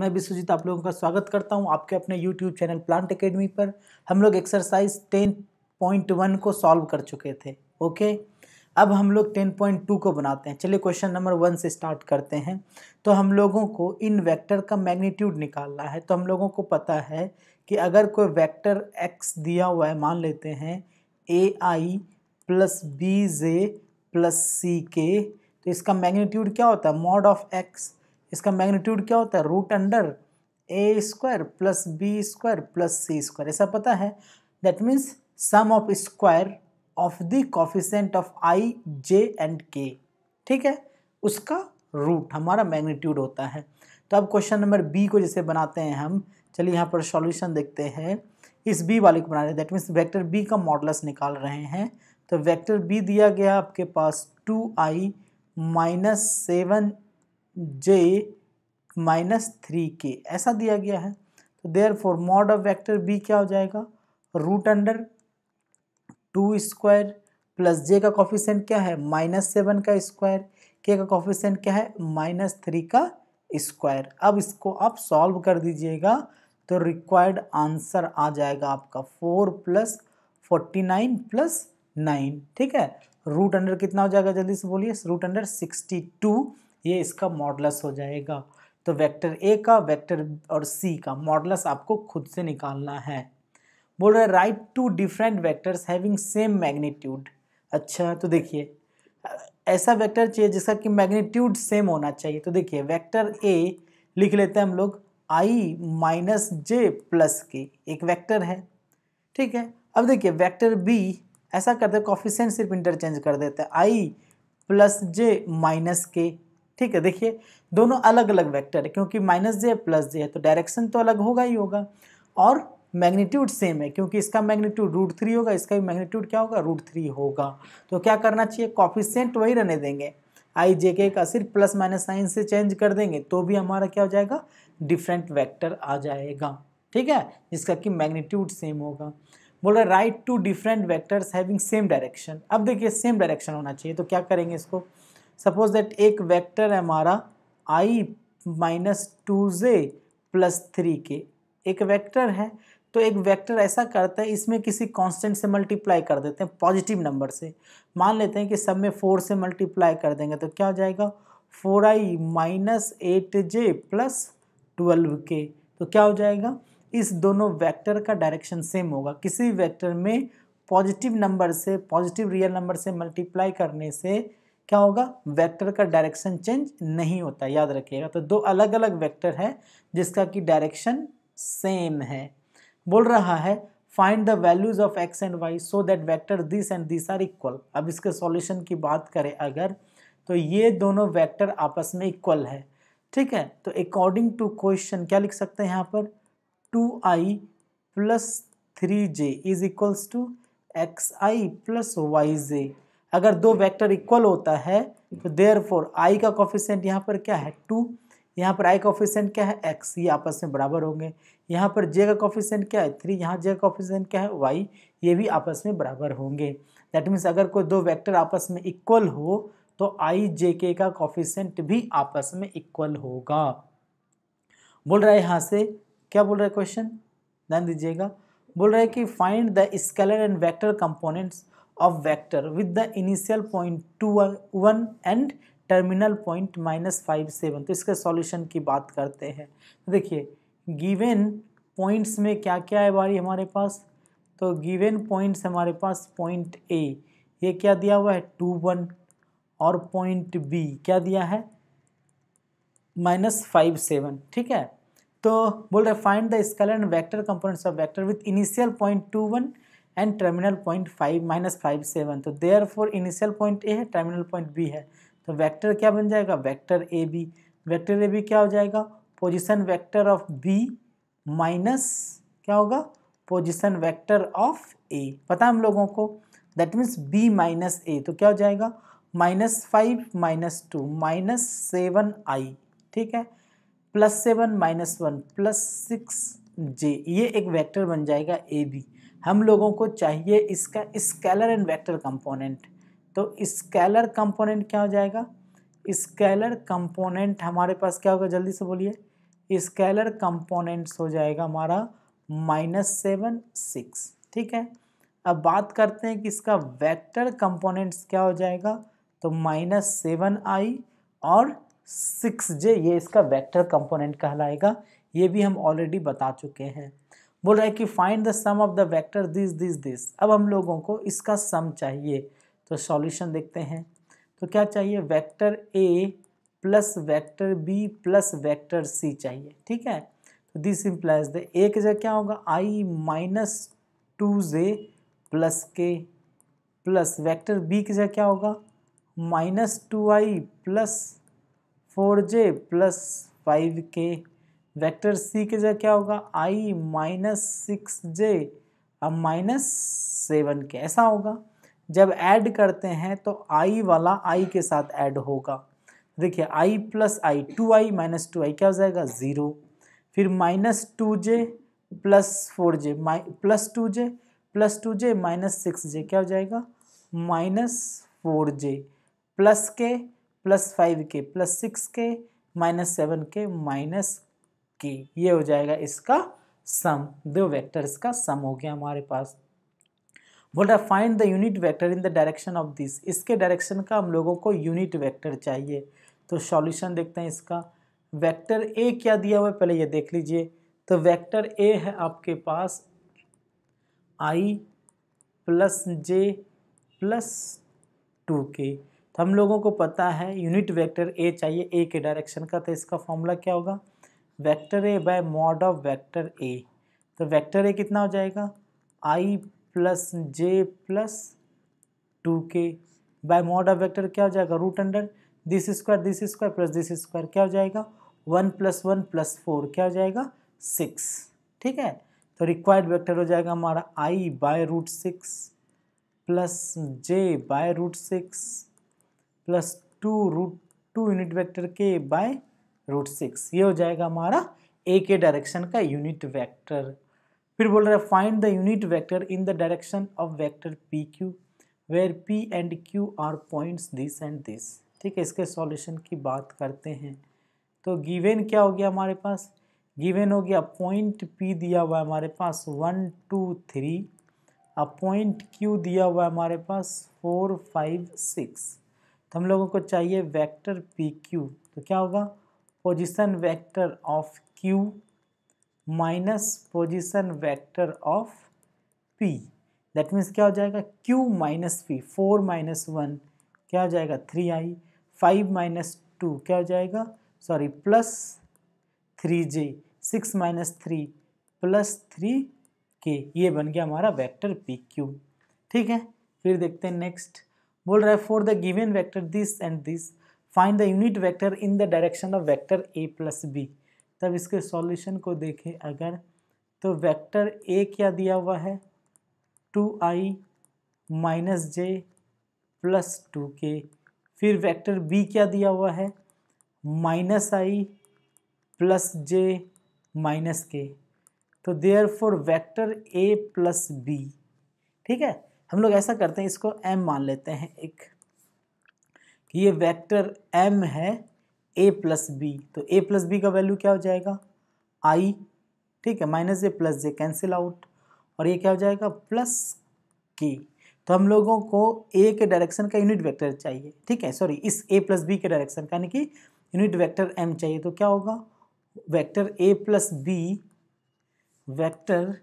मैं विश्वजीत आप लोगों का स्वागत करता हूं आपके अपने YouTube चैनल प्लांट अकेडमी पर हम लोग एक्सरसाइज 10.1 को सॉल्व कर चुके थे ओके अब हम लोग 10.2 को बनाते हैं चलिए क्वेश्चन नंबर वन से स्टार्ट करते हैं तो हम लोगों को इन वेक्टर का मैग्नीट्यूड निकालना है तो हम लोगों को पता है कि अगर कोई वैक्टर एक्स दिया हुआ है मान लेते हैं A I plus B J plus C K तो इसका मैग्नीट्यूड क्या होता है मॉड ऑफ एक्स इसका मैग्नीट्यूड क्या होता है root under A square plus B square plus C square ऐसा पता है that means sum of square of the coefficient of I J and K ठीक है उसका रूट हमारा मैग्नीट्यूड होता है तो अब क्वेश्चन नंबर बी को जैसे बनाते हैं हम चलिए यहाँ पर सॉल्यूशन देखते हैं इस बी वाले को बना रहे दैट मीन्स वेक्टर बी का मॉडलस निकाल रहे हैं तो वेक्टर बी दिया गया आपके पास टू आई minus seven J minus three K ऐसा दिया गया है तो therefore mod of vector B क्या हो जाएगा root under two square plus J का कॉफिशेंट क्या है माइनस सेवन का स्क्वायर के का कॉफिशेंट क्या है माइनस थ्री का स्क्वायर अब इसको आप सॉल्व कर दीजिएगा तो रिक्वायर्ड आंसर आ जाएगा आपका four plus forty nine plus nine ठीक है रूट अंडर कितना हो जाएगा जल्दी से बोलिए रूट अंडर सिक्सटी टू ये इसका मॉडलस हो जाएगा तो वेक्टर ए का वेक्टर और सी का मॉडलस आपको खुद से निकालना है बोल रहे write two different vectors having same magnitude अच्छा तो देखिए ऐसा वेक्टर चाहिए जिसका कि मैग्नीट्यूड सेम होना चाहिए तो देखिए वेक्टर ए लिख लेते हैं हम लोग आई माइनस जे प्लस के एक वेक्टर है ठीक है अब देखिए वेक्टर बी ऐसा करते हैं कॉफिशेंट सिर्फ इंटरचेंज कर देते हैं आई प्लस जे माइनस के ठीक है देखिए दोनों अलग अलग वेक्टर है क्योंकि माइनस जे प्लस जे है तो डायरेक्शन तो अलग होगा ही होगा और मैग्नीट्यूड सेम है क्योंकि इसका मैग्नीट्यूड रूट थ्री होगा इसका भी मैग्नीट्यूड क्या होगा रूट थ्री होगा तो क्या करना चाहिए कॉफिशेंट वही रहने देंगे आई जे के का सिर्फ प्लस माइनस साइन से चेंज कर देंगे तो भी हमारा क्या हो जाएगा डिफरेंट वैक्टर आ जाएगा ठीक है जिसका कि मैग्नीट्यूड सेम होगा बोल रहे write two different vectors having same direction अब देखिए सेम डायरेक्शन होना चाहिए तो क्या करेंगे इसको सपोज दैट एक वेक्टर है हमारा I minus two J plus three K एक वेक्टर है तो एक वेक्टर ऐसा करता है इसमें किसी कांस्टेंट से मल्टीप्लाई कर देते हैं पॉजिटिव नंबर से मान लेते हैं कि सब में फोर से मल्टीप्लाई कर देंगे तो क्या हो जाएगा four I minus eight J plus twelve K तो क्या हो जाएगा इस दोनों वेक्टर का डायरेक्शन सेम होगा किसी वेक्टर में पॉजिटिव नंबर से पॉजिटिव रियल नंबर से मल्टीप्लाई करने से क्या होगा वेक्टर का डायरेक्शन चेंज नहीं होता याद रखिएगा तो दो अलग अलग वेक्टर है जिसका कि डायरेक्शन सेम है बोल रहा है find the values of X and Y so that vector this and this are equal अब इसके सॉल्यूशन की बात करें अगर तो ये दोनों वेक्टर आपस में इक्वल है ठीक है तो अकॉर्डिंग टू क्वेश्चन क्या लिख सकते हैं यहाँ पर two I plus three J is equals to X I plus Y J अगर दो वेक्टर इक्वल होता है तो देयर फोर आई का कॉफिशेंट यहाँ पर क्या है टू यहाँ पर आई ऑफिशेंट क्या है एक्स ये आपस में बराबर होंगे यहाँ पर जे का कॉफिशेंट क्या है थ्री यहाँ जे का कॉफिशेंट क्या है वाई ये भी आपस में बराबर होंगे दैट मीन्स अगर कोई दो वेक्टर आपस में इक्वल हो तो आई जे के का कॉफिशेंट भी आपस में इक्वल होगा बोल रहा है यहाँ से क्या बोल रहा है क्वेश्चन ध्यान दीजिएगा बोल रहा है कि find the scalar and vector components of vector with the initial point two one and terminal point minus five seven तो इसके सॉल्यूशन की बात करते हैं तो देखिए गिवेन पॉइंट्स में क्या क्या है बारी हमारे पास तो गिवेन पॉइंट्स हमारे पास पॉइंट ए ये क्या दिया हुआ है टू वन और पॉइंट बी क्या दिया है माइनस फाइव सेवन ठीक है तो बोल रहे find the scalar and vector components of vector with initial point two one and terminal point five minus five seven तो therefore initial point A है टर्मिनल पॉइंट बी है तो vector क्या बन जाएगा vector A B vector A B क्या हो जाएगा position vector of B minus क्या होगा पोजिशन वैक्टर ऑफ ए पता हम लोगों को that means B minus A तो क्या हो जाएगा minus five minus two minus seven I ठीक है plus seven minus one plus six J ये एक वेक्टर बन जाएगा ए बी हम लोगों को चाहिए इसका स्केलर एंड वेक्टर कंपोनेंट तो स्केलर कंपोनेंट क्या हो जाएगा स्केलर कंपोनेंट हमारे पास क्या होगा जल्दी से बोलिए स्केलर कंपोनेंट्स हो जाएगा हमारा माइनस सेवन सिक्स ठीक है अब बात करते हैं कि इसका वेक्टर कंपोनेंट्स क्या हो जाएगा तो माइनस सेवन आई और सिक्स जे ये इसका वेक्टर कंपोनेंट कहलाएगा ये भी हम ऑलरेडी बता चुके हैं बोल रहा है कि find the sum of the vector this this this अब हम लोगों को इसका सम चाहिए तो सॉल्यूशन देखते हैं तो क्या चाहिए वेक्टर ए plus vector B plus vector C चाहिए ठीक है तो दिस इम्प्लाइज द ए के जगह क्या होगा I minus two J plus के प्लस वेक्टर बी की जगह क्या होगा minus two I plus four J plus five K vector C के जगह क्या होगा आई माइनस सिक्स जे अब माइनस सेवन के ऐसा होगा जब ऐड करते हैं तो आई वाला आई के साथ ऐड होगा देखिए i plus i two I minus two i क्या हो जाएगा ज़ीरो फिर माइनस टू जे प्लस फोर जे माइ प्लस टू जे plus two j minus six j क्या हो जाएगा माइनस फोर जे प्लस के plus five k plus six k minus seven k minus k ये हो जाएगा इसका सम दो वेक्टर्स का सम हो गया हमारे पास बोल रहा find the unit vector in the direction of this इसके डायरेक्शन का हम लोगों को यूनिट वेक्टर चाहिए तो सॉल्यूशन देखते हैं इसका वेक्टर ए क्या दिया हुआ है पहले ये देख लीजिए तो वेक्टर ए है आपके पास i plus j plus two k तो हम लोगों को पता है यूनिट वेक्टर ए चाहिए ए के डायरेक्शन का तो इसका फॉर्मूला क्या होगा vector a by mod of vector a तो वेक्टर ए कितना हो जाएगा i plus j plus two k by mod of vector क्या हो जाएगा root under this square this square plus this square क्या हो जाएगा one plus one plus four क्या हो जाएगा सिक्स ठीक है तो रिक्वायर्ड वेक्टर हो जाएगा हमारा i by root six plus j by root six plus two root two unit vector k by root six ये हो जाएगा हमारा ए के डायरेक्शन का यूनिट वेक्टर फिर बोल रहा है find the unit vector in the direction of vector P Q where P and Q are points this and this ठीक है इसके सॉल्यूशन की बात करते हैं तो गिवेन क्या हो गया हमारे पास गिवेन हो गया पॉइंट पी दिया हुआ है हमारे पास वन टू थ्री अब पॉइंट क्यू दिया हुआ है हमारे पास फोर फाइव सिक्स तो हम लोगों को चाहिए वेक्टर पी क्यू तो क्या होगा position vector of Q minus position vector of P that means क्या हो जाएगा Q minus P four minus one क्या हो जाएगा three i five minus two क्या हो जाएगा sorry plus three j six minus three plus three k ये बन गया हमारा वेक्टर पी क्यू ठीक है फिर देखते हैं नेक्स्ट बोल रहा है for the given vector this and this find the unit vector in the direction of vector A plus b तब इसके सॉल्यूशन को देखें अगर तो वेक्टर ए क्या दिया हुआ है टू आई minus j plus two k फिर वेक्टर बी क्या दिया हुआ है माइनस आई प्लस जे माइनस के तो therefore vector a plus b ठीक है हम लोग ऐसा करते हैं इसको एम मान लेते हैं एक ये वेक्टर एम है ए प्लस बी तो ए प्लस बी का वैल्यू क्या हो जाएगा आई ठीक है minus a plus j cancel out और ये क्या हो जाएगा प्लस के तो हम लोगों को ए के डायरेक्शन का यूनिट वेक्टर चाहिए ठीक है सॉरी इस ए प्लस बी के डायरेक्शन का यानी कि यूनिट वेक्टर एम चाहिए तो क्या होगा vector A plus b vector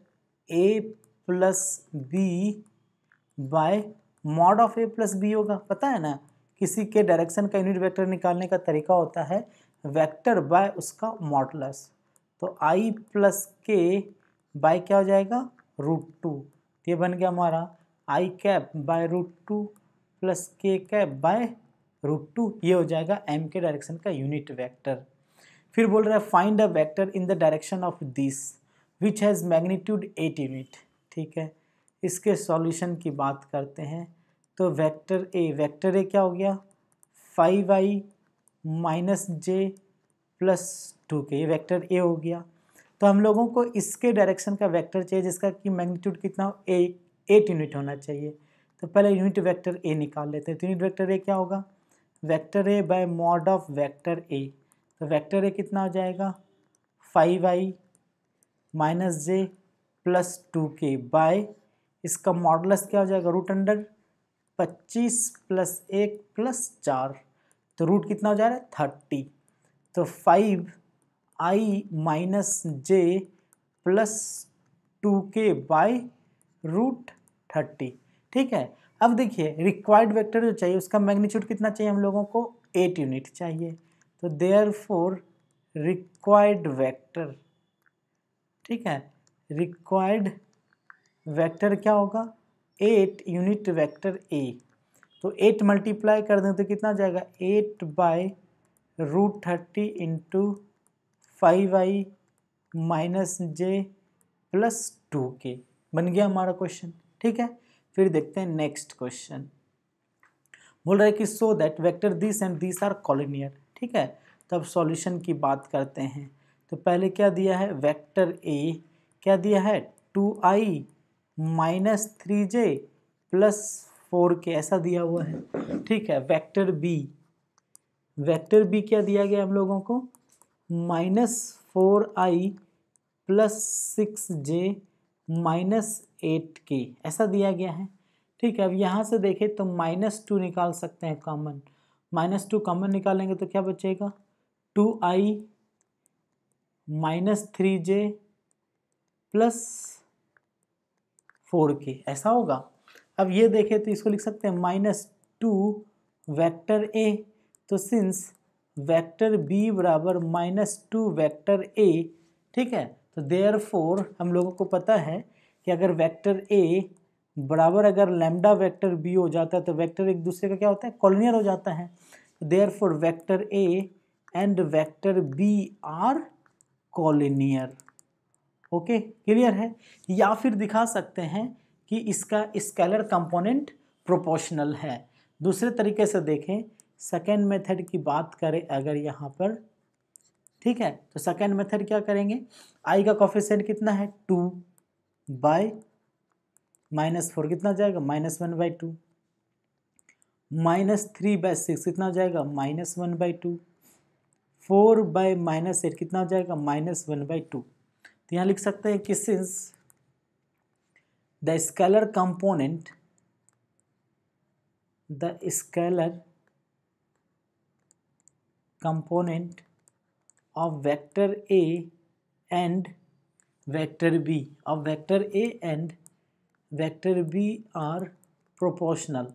a plus b by mod of a plus b होगा पता है ना किसी के डायरेक्शन का यूनिट वेक्टर निकालने का तरीका होता है वेक्टर बाय उसका मॉडलस तो आई प्लस के बाय क्या हो जाएगा रूट टू तो ये बन गया हमारा i cap by root two plus k cap by root two ये हो जाएगा एम के डायरेक्शन का यूनिट वेक्टर फिर बोल रहा है find a vector in the direction of this which has magnitude eight unit ठीक है इसके सॉल्यूशन की बात करते हैं तो वेक्टर ए वेक्टर ए क्या हो गया five i minus j plus two k ये ए हो गया तो हम लोगों को इसके डायरेक्शन का वेक्टर चाहिए जिसका कि मैग्नीट्यूड कितना हो ए एट यूनिट होना चाहिए तो पहले यूनिट वेक्टर ए निकाल लेते हैं तो यूनिट वेक्टर ए क्या होगा vector a by mod of vector a तो वेक्टर ए कितना हो जाएगा five i minus j plus two k by इसका मॉडलस क्या हो जाएगा रूट अंडर पच्चीस प्लस एक प्लस चार तो रूट कितना हो जा रहा है थर्टी तो five i minus j plus two k by root thirty ठीक है अब देखिए रिक्वायर्ड वेक्टर जो चाहिए उसका मैग्नीट्यूड कितना चाहिए हम लोगों को एट यूनिट चाहिए तो देयर फोर रिक्वायर्ड वैक्टर ठीक है रिक्वायर्ड वैक्टर क्या होगा एट यूनिट वेक्टर ए तो एट मल्टीप्लाई कर दें तो कितना जाएगा eight by root thirty into five i minus j plus two k बन गया हमारा क्वेश्चन ठीक है फिर देखते हैं नेक्स्ट क्वेश्चन बोल रहा है कि सो that vector this and this are collinear ठीक है तब तो सॉल्यूशन की बात करते हैं तो पहले क्या दिया है वेक्टर ए क्या दिया है टू आई माइनस थ्री जे प्लस फोर के ऐसा दिया हुआ है ठीक है वेक्टर बी वेक्टर बी क्या दिया गया हम लोगों को माइनस फोर आई plus six j minus eight k ऐसा दिया गया है ठीक है अब यहाँ से देखें तो माइनस टू निकाल सकते हैं कॉमन माइनस टू कॉमन निकालेंगे तो क्या बचेगा टू आई माइनस थ्री जे प्लस फोर के ऐसा होगा अब ये देखें तो इसको लिख सकते हैं माइनस टू वैक्टर ए तो सिंस वैक्टर बी बराबर माइनस टू वैक्टर ए ठीक है तो देयर फोर हम लोगों को पता है कि अगर वैक्टर ए बराबर अगर लैम्डा वैक्टर बी हो जाता है तो वैक्टर एक दूसरे का क्या होता है कॉलोनियर हो जाता है therefore vector a and vector b are collinear okay clear है या फिर दिखा सकते हैं कि इसका स्केलर कंपोनेंट प्रोपोर्शनल है दूसरे तरीके से देखें सेकेंड मेथड की बात करें अगर यहाँ पर ठीक है तो सेकेंड मेथड क्या करेंगे आई का कॉफिशेंट कितना है टू बाय माइनस फोर कितना जाएगा minus one by two minus three by six कितना जाएगा minus one by two four by minus eight कितना जाएगा माइनस वन बाई टू तो यहाँ लिख सकते हैं कि since the scalar component the scalar component of vector A and vector b of vector A and vector B are proportional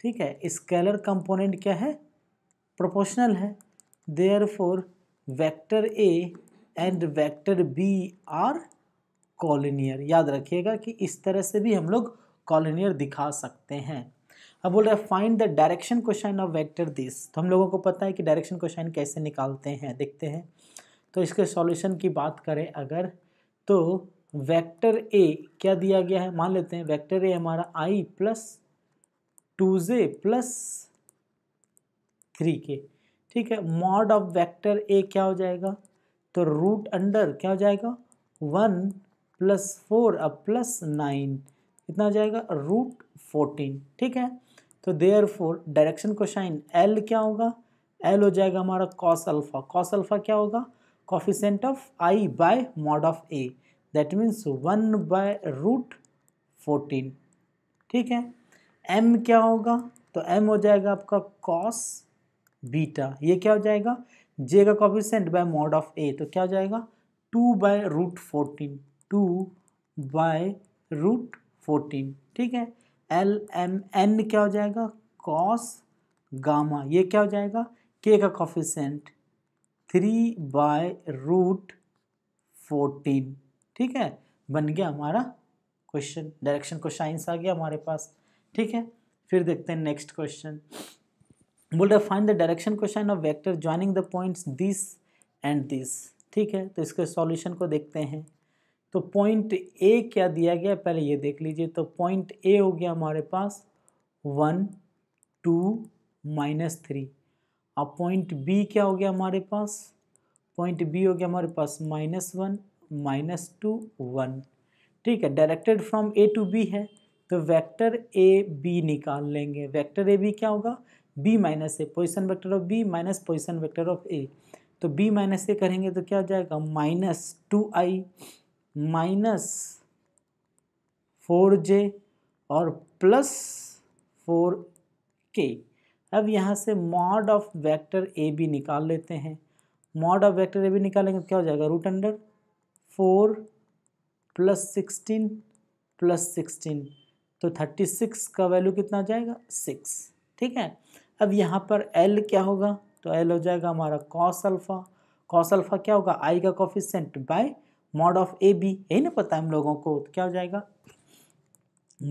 ठीक है स्केलर कंपोनेंट क्या है प्रोपोर्शनल है therefore for vector a and vector B are collinear याद रखिएगा कि इस तरह से भी हम लोग कॉलिनियर दिखा सकते हैं अब बोल रहे हैं find the direction question of vector this तो हम लोगों को पता है कि डायरेक्शन क्वेश्चन कैसे निकालते हैं देखते हैं तो इसके सॉल्यूशन की बात करें अगर तो वेक्टर ए क्या दिया गया है मान लेते हैं वेक्टर ए हमारा i plus two J plus three k ठीक है मॉड ऑफ वेक्टर ए क्या हो जाएगा तो रूट अंडर क्या हो जाएगा वन प्लस फोर अब प्लस नाइन कितना हो जाएगा रूट फोर्टीन ठीक है तो therefore direction cosine l क्या होगा एल हो जाएगा हमारा कॉस अल्फा कॉस अल्फा क्या होगा coefficient of i by mod of a that means one by root fourteen ठीक है एम क्या होगा तो एम हो जाएगा आपका कॉस बीटा ये क्या हो जाएगा जे का कॉफिशेंट बाय मॉड ऑफ ए तो क्या हो जाएगा two by root fourteen two by root fourteen ठीक है एल एम एन क्या हो जाएगा कॉस गामा ये क्या हो जाएगा के का coefficient three by root fourteen ठीक है बन गया हमारा क्वेश्चन डायरेक्शन को साइंस आ गया हमारे पास ठीक है फिर देखते हैं नेक्स्ट क्वेश्चन बोल रहे find the direction question of vector joining the points this and this ठीक है तो इसके सॉल्यूशन को देखते हैं तो पॉइंट ए क्या दिया गया पहले ये देख लीजिए तो पॉइंट ए हो गया हमारे पास वन टू माइनस थ्री अब पॉइंट बी क्या हो गया हमारे पास पॉइंट बी हो गया हमारे पास minus one minus two one ठीक है directed from A to B है तो वेक्टर ए बी निकाल लेंगे वेक्टर ए बी क्या होगा B minus A position vector of B minus position vector of ए तो बी माइनस ए करेंगे तो क्या हो जाएगा माइनस टू आई माइनस फोर जे और प्लस फोर के अब यहाँ से mod of vector A B निकाल लेते हैं mod of vector A B निकालेंगे तो क्या हो जाएगा root under four plus sixteen plus sixteen तो थर्टी सिक्स का वैल्यू कितना जाएगा सिक्स ठीक है अब यहाँ पर एल क्या होगा तो एल हो जाएगा हमारा कॉस अल्फ़ा कॉस अल्फ़ा क्या होगा आई का coefficient by mod of A B यही ना पता है हम लोगों को तो क्या हो जाएगा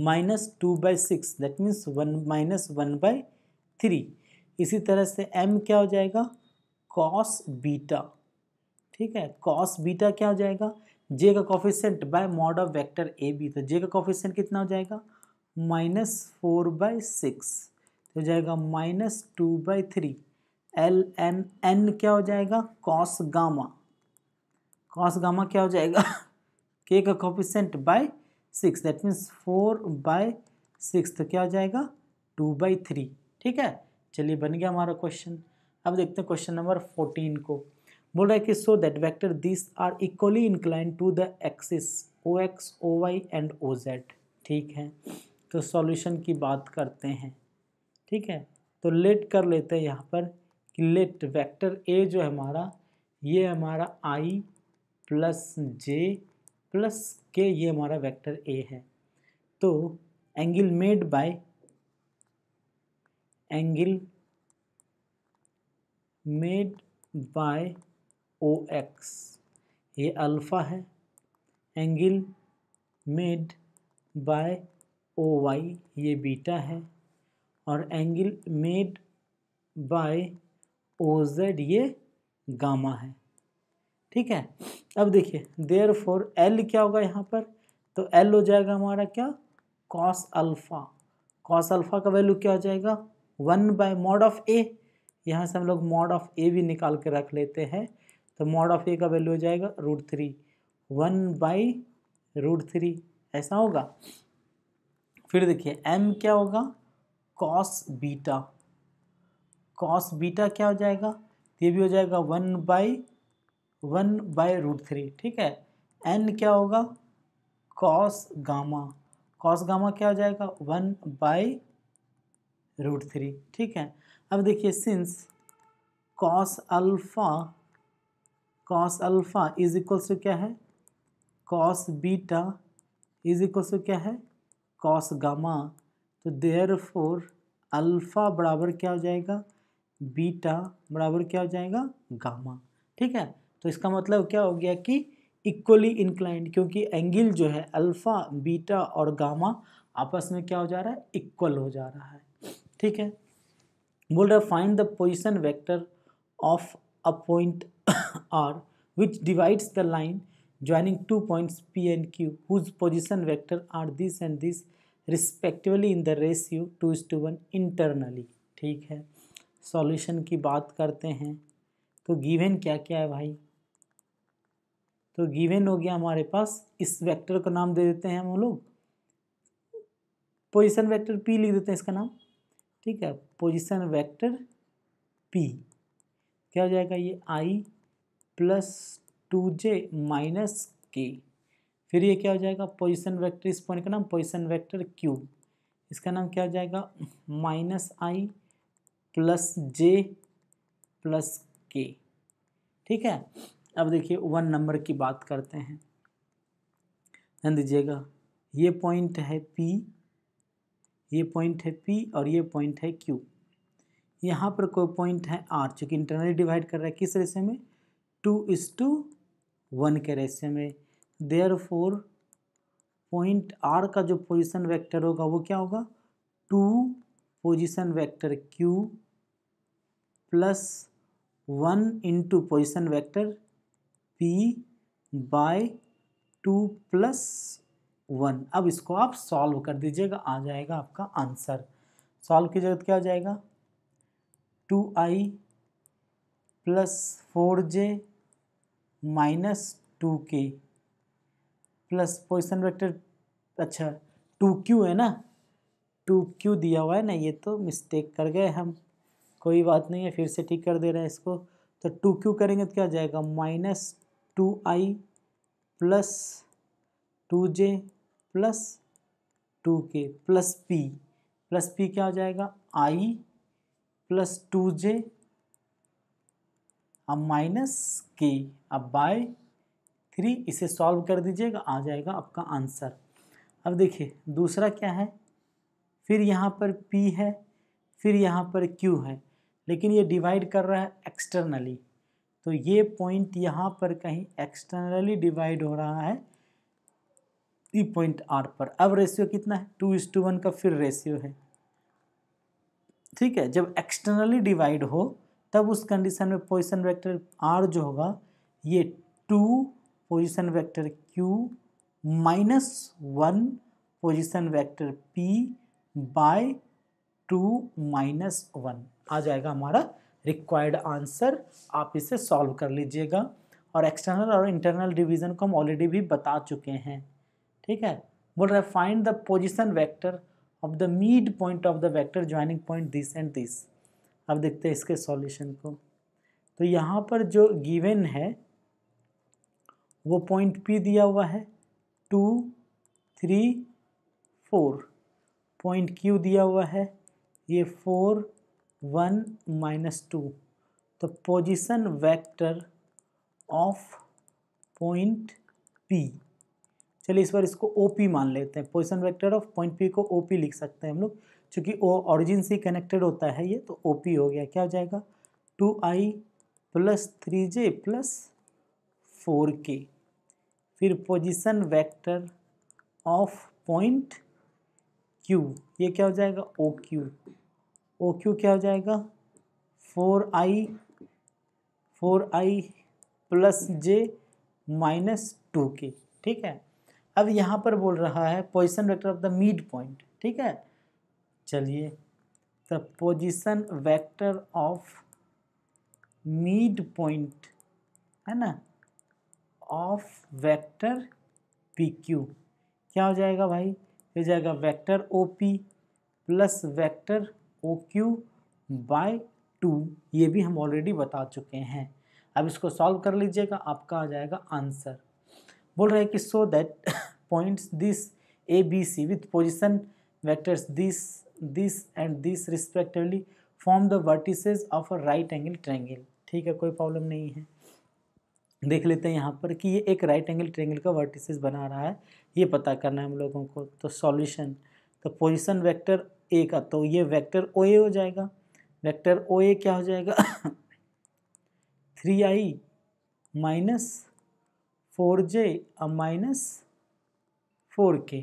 minus two by six that means one minus one by three इसी तरह से एम क्या हो जाएगा कॉस बीटा ठीक है कॉस बीटा क्या हो जाएगा जे का coefficient by mod of vector A B तो जे का कॉफिशेंट कितना हो जाएगा माइनस फोर बाई सिक्स हो जाएगा minus two by three l m n क्या हो जाएगा कॉस गामा कॉस गामा क्या हो जाएगा के का coefficient by six that means four by six तो क्या हो जाएगा टू बाई थ्री ठीक है चलिए बन गया हमारा क्वेश्चन अब देखते हैं क्वेश्चन नंबर फोर्टीन को बोल रहा है कि सो that vector this are equally incline to the axis O X O Y and O Z ठीक है तो सॉल्यूशन की बात करते हैं ठीक है तो लेट कर लेते हैं यहाँ पर कि लेट वेक्टर ए जो है हमारा ये हमारा आई प्लस जे प्लस के ये हमारा वेक्टर ए है तो angle made by angle made by O X ये अल्फ़ा है angle made by O Y ये बीटा है और angle made by O Z ये गामा है ठीक है अब देखिए देयर फोर एल क्या होगा यहाँ पर तो एल हो जाएगा हमारा क्या कॉस अल्फ़ा कॉस अल्फ़ा का वैल्यू क्या हो जाएगा one by mod of a यहाँ से हम लोग मॉड ऑफ ए भी निकाल के रख लेते हैं तो मॉड ऑफ ए का वैल्यू हो जाएगा root three one by root three ऐसा होगा फिर देखिए एम क्या होगा कॉस बीटा कॉस बीटा क्या हो जाएगा ये भी हो जाएगा one by one by root three ठीक है एन क्या होगा कॉस गामा कॉस गामा क्या हो जाएगा वन बाई रूट थ्री ठीक है अब देखिए since cos alpha cos alpha is equals to क्या है cos beta is equals to क्या है कॉस गामा तो देयर फोर अल्फ़ा बराबर क्या हो जाएगा बीटा बराबर क्या हो जाएगा गामा ठीक है तो इसका मतलब क्या हो गया कि इक्वली इंक्लाइंड क्योंकि एंगल जो है अल्फ़ा बीटा और गामा आपस में क्या हो जा रहा है इक्वल हो जा रहा है ठीक है बोल रहा find the position vector of a point R which divides the line joining two points P and Q whose position vector are this and this respectively in the ratio two is to one internally ठीक है solution की बात करते हैं तो given क्या क्या है भाई तो गिवन हो गया हमारे पास इस वेक्टर का नाम दे देते हैं हम लोग पोजिशन वैक्टर पी लिख देते हैं इसका नाम ठीक है पोजिशन वैक्टर पी क्या हो जाएगा ये i plus two j minus k फिर ये क्या हो जाएगा पोजिशन वैक्टर इस पॉइंट का नाम पोजिशन वैक्टर क्यू इसका नाम क्या हो जाएगा माइनस आई प्लस जे प्लस के ठीक है अब देखिए वन नंबर की बात करते हैं ध्यान दीजिएगा ये पॉइंट है पी ये पॉइंट है पी और ये पॉइंट है क्यू यहाँ पर कोई पॉइंट है आर चूँकि इंटरनली डिवाइड कर रहा है किस रेशे में टू इस टू वन के रेशे में देयर फोर पॉइंट आर का जो पोजिशन वैक्टर होगा वो क्या होगा two position vector Q plus one into position vector P by two plus one अब इसको आप सॉल्व कर दीजिएगा आ जाएगा आपका आंसर सॉल्व की जरूरत क्या हो जाएगा two I plus four J minus two K plus position vector अच्छा टू क्यू है ना टू क्यू दिया हुआ है ना ये तो मिस्टेक कर गए हम कोई बात नहीं है फिर से ठीक कर दे रहे हैं इसको तो टू क्यू करेंगे तो क्या हो जाएगा minus two I plus two J plus two K plus P plus P क्या हो जाएगा आई प्लस टू जे अब माइनस के अब बाय थ्री इसे सॉल्व कर दीजिएगा आ जाएगा आपका आंसर अब देखिए दूसरा क्या है फिर यहाँ पर पी है फिर यहाँ पर क्यू है लेकिन ये डिवाइड कर रहा है एक्सटर्नली तो ये पॉइंट यहाँ पर कहीं एक्सटर्नली डिवाइड हो रहा है ई पॉइंट आर पर अब रेशियो कितना है टू इस टू वन का फिर रेशियो है ठीक है जब एक्सटर्नली डिवाइड हो तब उस कंडीशन में पोजिशन वेक्टर आर जो होगा ये two position vector Q minus one position vector P by two minus one आ जाएगा हमारा रिक्वायर्ड आंसर आप इसे सॉल्व कर लीजिएगा और एक्सटर्नल और इंटरनल डिवीजन को हम ऑलरेडी भी बता चुके हैं ठीक है बोल रहा है find the position vector of the mid point of the vector joining point this and this अब देखते हैं इसके सॉल्यूशन को तो यहाँ पर जो गिवन है वो पॉइंट पी दिया हुआ है two three four point Q दिया हुआ है ये फोर वन माइनस टू तो position vector of point P चलिए इस बार इसको ओ पी मान लेते हैं position vector of point P को ओ पी लिख सकते हैं हम लोग चूँकि ओ ऑरिजिन से कनेक्टेड होता है ये तो ओ पी हो गया क्या हो जाएगा two I plus three J plus four K फिर position vector of point Q ये क्या हो जाएगा ओ क्यू ओ क्यू क्या हो जाएगा four I four I plus J minus two K ठीक है अब यहाँ पर बोल रहा है position vector of the mid point ठीक है चलिए the position vector of mid point है ना ऑफ वेक्टर पी क्यू क्या हो जाएगा भाई हो जाएगा vector O P plus vector O Q by two ये भी हम ऑलरेडी बता चुके हैं अब इसको सॉल्व कर लीजिएगा आपका आ जाएगा आंसर बोल रहे हैं कि सो that points this A B C with position vectors this this and this respectively form the vertices of a right angle triangle ठीक है कोई प्रॉब्लम नहीं है देख लेते हैं यहाँ पर कि ये एक राइट एंगल ट्रेंगल का वर्टिसेस बना रहा है ये पता करना है हम लोगों को तो सॉल्यूशन तो पोजीशन वेक्टर ए का तो ये वेक्टर ओ ए हो जाएगा वेक्टर ओ ए क्या हो जाएगा थ्री आई माइनस फोर जे और माइनस फोर के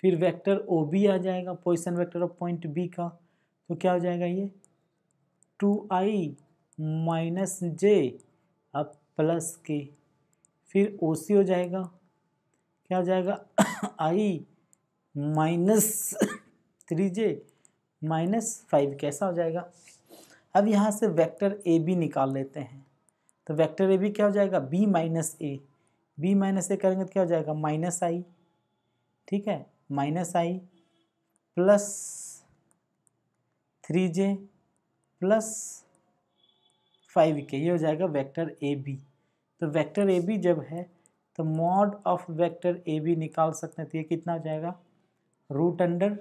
फिर वेक्टर ओ बी आ जाएगा position vector of point B का तो क्या हो जाएगा ये टू आई माइनस जे अब प्लस के फिर ओ सी हो जाएगा क्या हो जाएगा I minus three J minus five कैसा हो जाएगा अब यहाँ से वेक्टर ए बी निकाल लेते हैं तो वेक्टर ए बी क्या हो जाएगा B minus A B minus A करेंगे तो क्या हो जाएगा माइनस आई ठीक है माइनस आई प्लस थ्री जे प्लस फाइव के ये हो जाएगा वेक्टर ए बी तो वेक्टर ए बी जब है तो mod of vector A B निकाल सकते हैं तो ये कितना हो जाएगा रूट अंडर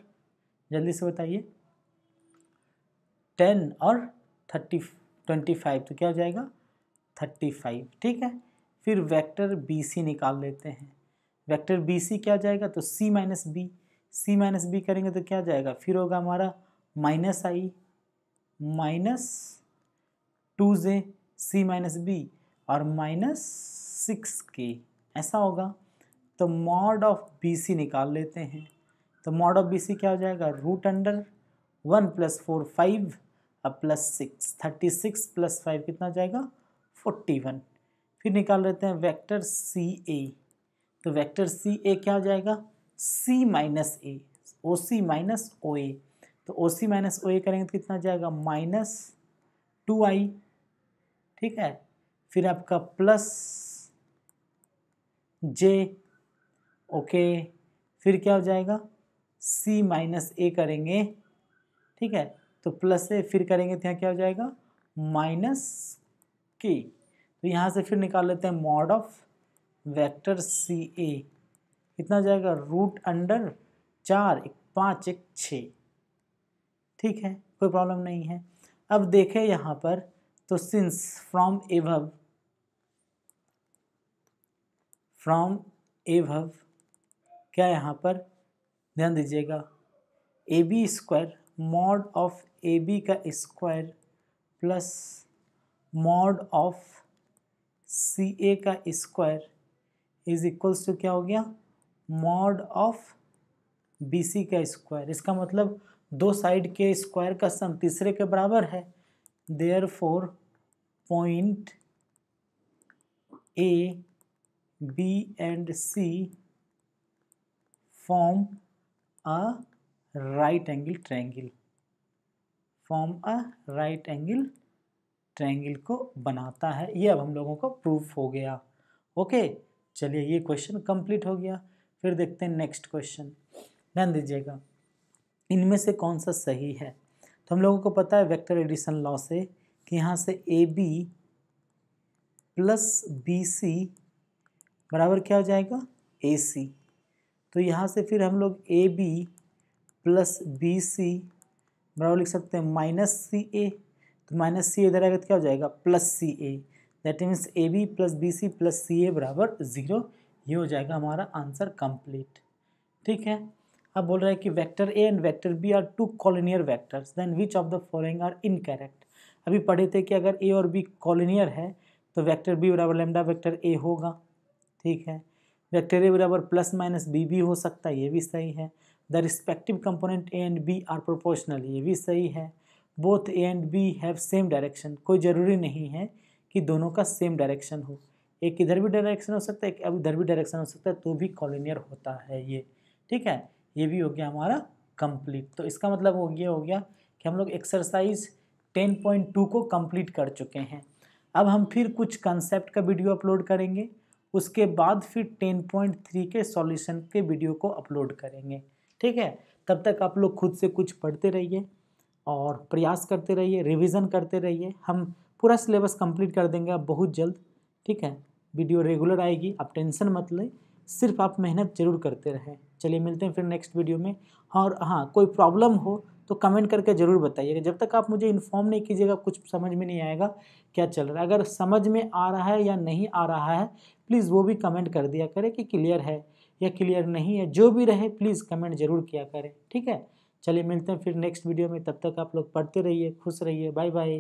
जल्दी से बताइए टेन और थर्टी ट्वेंटी फाइव तो क्या हो जाएगा थर्टी फाइव ठीक है फिर वेक्टर बी सी निकाल लेते हैं वेक्टर बी सी क्या हो जाएगा तो C minus B C minus B करेंगे तो क्या हो जाएगा फिर होगा हमारा minus I minus two J C minus B और माइनस सिक्स के ऐसा होगा तो मॉड ऑफ बी सी निकाल लेते हैं तो मॉड ऑफ बी सी क्या हो जाएगा root under one plus four five अब plus six thirty six plus five कितना जाएगा फोर्टी वन फिर निकाल लेते हैं वेक्टर सी ए तो वेक्टर सी ए क्या हो जाएगा सी माइनस ए ओ सी माइनस ओ ए तो ओ सी माइनस ओ ए करेंगे तो कितना जाएगा माइनस टू आई ठीक है फिर आपका प्लस जे ओके फिर क्या हो जाएगा सी माइनस ए करेंगे ठीक है तो प्लस से फिर करेंगे तो यहाँ क्या हो जाएगा माइनस के तो यहाँ से फिर निकाल लेते हैं mod of vector C A कितना हो जाएगा रूट अंडर चार एक पाँच एक छः ठीक है कोई प्रॉब्लम नहीं है अब देखें यहाँ पर तो since from above from above क्या यहाँ पर ध्यान दीजिएगा A B square mod of A B का square plus mod of C A का स्क्वायर इज इक्वल्स टू क्या हो गया मॉड ऑफ बी सी का स्क्वायर इसका मतलब दो साइड के स्क्वायर का सम तीसरे के बराबर है therefore point A, B and C form a right angle triangle form a right angle triangle को बनाता है ये अब हम लोगों को प्रूफ हो गया ओके चलिए ये क्वेश्चन कंप्लीट हो गया फिर देखते हैं नेक्स्ट क्वेश्चन ध्यान दीजिएगा इनमें से कौन सा सही है तो हम लोगों को पता है वेक्टर एडिशन लॉ से कि यहाँ से A B plus B C बराबर क्या हो जाएगा ए सी तो यहाँ से फिर हम लोग A B plus B C बराबर लिख सकते हैं माइनस सी ए तो माइनस सी इधर आएगा तो क्या हो जाएगा plus C A that means A B plus B C plus C A बराबर ज़ीरो ये हो जाएगा हमारा आंसर कंप्लीट ठीक है अब बोल रहा है कि vector A and vector B are two collinear vectors then which of the following are incorrect अभी पढ़े थे कि अगर ए और बी कॉलिनियर है तो वेक्टर बी बराबर लेमडा वेक्टर ए होगा ठीक है वेक्टर ए बराबर प्लस माइनस बी भी हो सकता है ये भी सही है the respective component A and B are proportional ये भी सही है both A and B have same direction कोई ज़रूरी नहीं है कि दोनों का सेम डायरेक्शन हो एक इधर भी डायरेक्शन हो सकता है एक अब इधर भी डायरेक्शन हो सकता है तो भी कॉलिनियर होता है ये ठीक है ये भी हो गया हमारा कंप्लीट तो इसका मतलब हो गया हो गया कि हम लोग एक्सरसाइज टेन पॉइंट टू को कंप्लीट कर चुके हैं अब हम फिर कुछ कंसेप्ट का वीडियो अपलोड करेंगे उसके बाद फिर टेन पॉइंट थ्री के सॉल्यूशन के वीडियो को अपलोड करेंगे ठीक है तब तक आप लोग खुद से कुछ पढ़ते रहिए और प्रयास करते रहिए रिविज़न करते रहिए हम पूरा सिलेबस कम्प्लीट कर देंगे आप बहुत जल्द ठीक है वीडियो रेगुलर आएगी आप टेंशन मत लें सिर्फ आप मेहनत ज़रूर करते रहें चलिए मिलते हैं फिर नेक्स्ट वीडियो में और हाँ कोई प्रॉब्लम हो तो कमेंट करके ज़रूर बताइएगा जब तक आप मुझे इन्फॉर्म नहीं कीजिएगा कुछ समझ में नहीं आएगा क्या चल रहा है अगर समझ में आ रहा है या नहीं आ रहा है प्लीज़ वो भी कमेंट कर दिया करें कि क्लियर है या क्लियर नहीं है जो भी रहे प्लीज़ कमेंट ज़रूर किया करें ठीक है चलिए मिलते हैं फिर नेक्स्ट वीडियो में तब तक आप लोग पढ़ते रहिए खुश रहिए बाय बाय